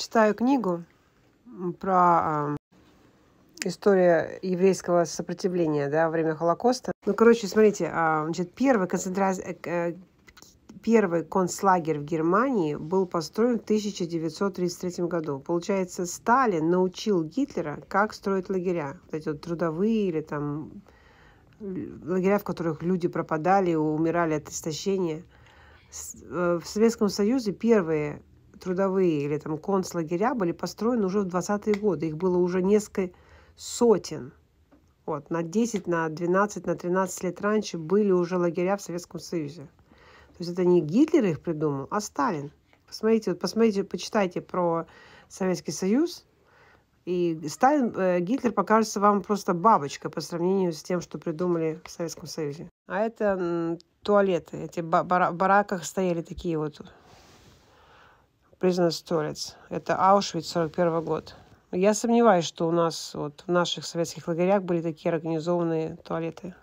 читаю книгу про э, а, история еврейского сопротивления да, во время Холокоста. Ну, короче, смотрите, э, значит, первый, концентра... Э, э, первый концлагерь в Германии был построен в 1933 году. Получается, Сталин научил Гитлера, как строить лагеря. Вот эти вот трудовые или там лагеря, в которых люди пропадали, умирали от истощения. Э, в Советском Союзе первые трудовые или там концлагеря были построены уже в 20-е годы. Их было уже несколько сотен. Вот, на 10, на 12, на 13 лет раньше были уже лагеря в Советском Союзе. То есть это не Гитлер их придумал, а Сталин. Посмотрите, вот посмотрите, почитайте про Советский Союз, и Сталин, э, Гитлер покажется вам просто бабочкой по сравнению с тем, что придумали в Советском Союзе. А это м, туалеты. Эти ба- бара- бараках стояли такие вот признан сторец. Это Аушвиц, 41 год. Я сомневаюсь, что у нас, вот в наших советских лагерях были такие организованные туалеты.